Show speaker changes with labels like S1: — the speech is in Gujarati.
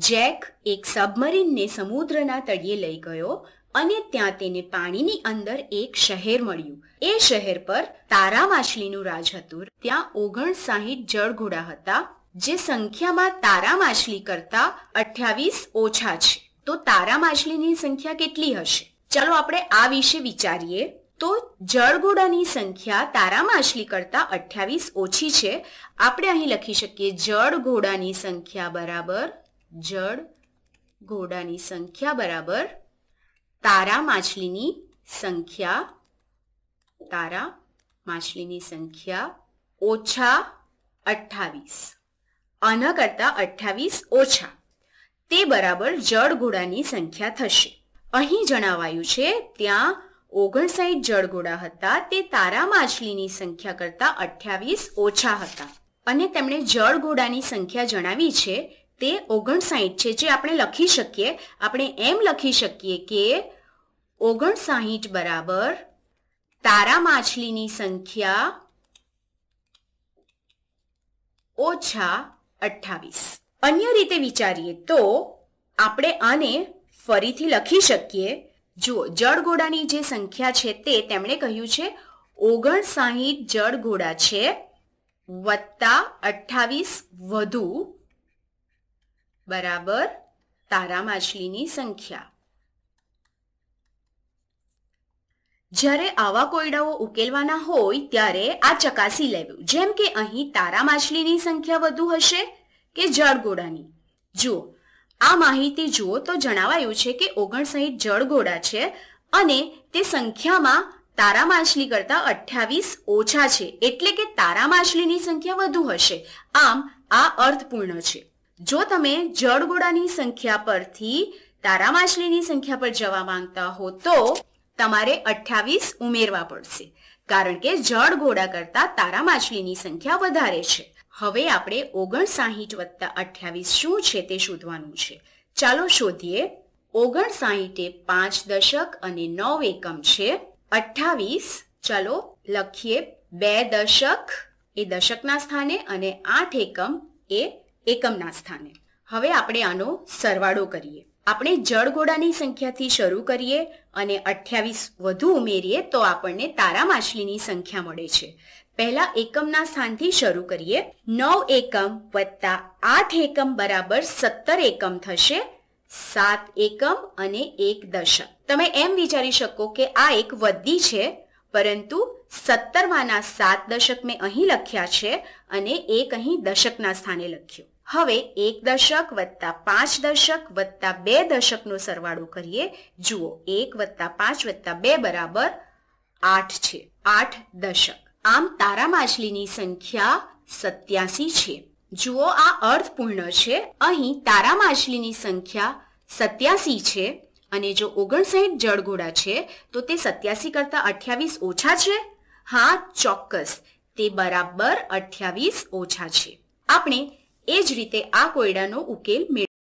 S1: જેક એક સબમરીનને સમુદ્રના તળિયે લઈ ગયો અને ત્યાં તેને પાણીની અંદર એક શહેર મળ્યું એ શહેર પર તારા માછલીનું રાજ હતું ત્યાં ઓગણસાહીઠ જળઘોડા હતા જે સંખ્યામાં તારા માછલી કરતા અઠ્યાવીસ ઓછા છે તો તારા માછલીની સંખ્યા કેટલી હશે ચાલો આપણે આ વિશે વિચારીએ તો જળઘોડાની સંખ્યા તારા માછલી કરતા અઠ્યાવીસ ઓછી છે આપણે અહીં લખી શકીએ જળઘોડાની સંખ્યા બરાબર જળ ઘોડાની સંખ્યા બરાબર તારા માછલીની સંખ્યા તારા માછલીની સંખ્યા ઓછા અઠ્ઠાવીસ આના કરતાં અઠ્ઠાવીસ ઓછા તે બરાબર જળ ઘોડાની સંખ્યા થશે અહીં જણાવાયું છે ત્યાં ઓગણસાઠ જળઘોડા હતા તે તારા માછલીની સંખ્યા કરતાં અઠ્યાવીસ ઓછા હતા અને તેમણે જળ ઘોડાની સંખ્યા જણાવી છે તે ઓગણસાહીઠ છે જે આપણે લખી શકીએ આપણે એમ લખી શકીએ કે ઓગણસાઠ બરાબર તારા માછલીની સંખ્યા ઓછા અઠ્ઠાવીસ અન્ય રીતે વિચારીએ તો આપણે આને ફરીથી લખી શકીએ જો જળઘોડાની જે સંખ્યા છે તે તેમણે કહ્યું છે ઓગણસાઠ જળઘોડા છે વત્તા અઠ્ઠાવીસ વધુ બરાબર તારા માછલીની સંખ્યા જ્યારે આવા કોયડાઓ ઉકેલવાના હોય ત્યારે આ ચકાસી લેવું જેમ કે અહીં તારા માછલીની સંખ્યા વધુ હશે કે જળગોળાની જુઓ આ માહિતી જુઓ તો જણાવાયું છે કે ઓગણસાઠ જળગોળા છે અને તે સંખ્યામાં તારા માછલી કરતા અઠ્યાવીસ ઓછા છે એટલે કે તારા માછલીની સંખ્યા વધુ હશે આમ આ અર્થપૂર્ણ છે જો તમે જળગોળાની સંખ્યા પરથી તારા માછલીની સંખ્યા પર જવા માંગતા હો તો તમારે અઠ્યાવીસ ઉમેરવા પડશે કારણ કે જળગોળા કરતા તારા માછલીની સંખ્યા વધારે છે હવે આપણે ઓગણસાહીઠ વત્તા અઠ્યાવીસ શું છે તે શોધવાનું છે ચાલો શોધીએ ઓગણસાહીઠે પાંચ દશક અને નવ એકમ છે અઠ્ઠાવીસ ચાલો લખીએ બે દશક એ દશકના સ્થાને અને આઠ એકમ એ એકમના સ્થાને હવે આપણે આનો સરવાળો કરીએ આપણે જળગોળાની સંખ્યાથી શરૂ કરીએ અને અઠ્યાવીસ વધુ ઉમેરીએ તો આપણને તારા માછલીની સંખ્યા મળે છે પહેલા એકમના સ્થાનથી શરૂ કરીએ નવ એકમ વત્તા આઠ એકમ બરાબર સત્તર એકમ થશે સાત એકમ અને એક દશક તમે એમ વિચારી શકો કે આ એક વદ્દી છે પરંતુ સત્તરમાંના સાત દશક મેં અહીં લખ્યા છે અને એક અહીં દશકના સ્થાને લખ્યું હવે એક દશક વત્તા પાંચ દશક વત્તા બે દશકનો સરવાળો કરીએ જુઓ એક વત્તા પાંચ વત્તા બે બરાબર આઠ છે આઠ દશક આમ તારા માછલીની સંખ્યા સત્યાસી છે જુઓ આ અર્થપૂર્ણ છે અહીં તારા માછલીની સંખ્યા સત્યાસી છે અને જો ઓગણસાઠ જળઘોડા છે તો તે સત્યાસી કરતા અઠ્યાવીસ ઓછા છે હા ચોક્કસ તે બરાબર અઠ્યાવીસ ઓછા છે આપણે એ જ રીતે આ કોયડાનો ઉકેલ મેળવો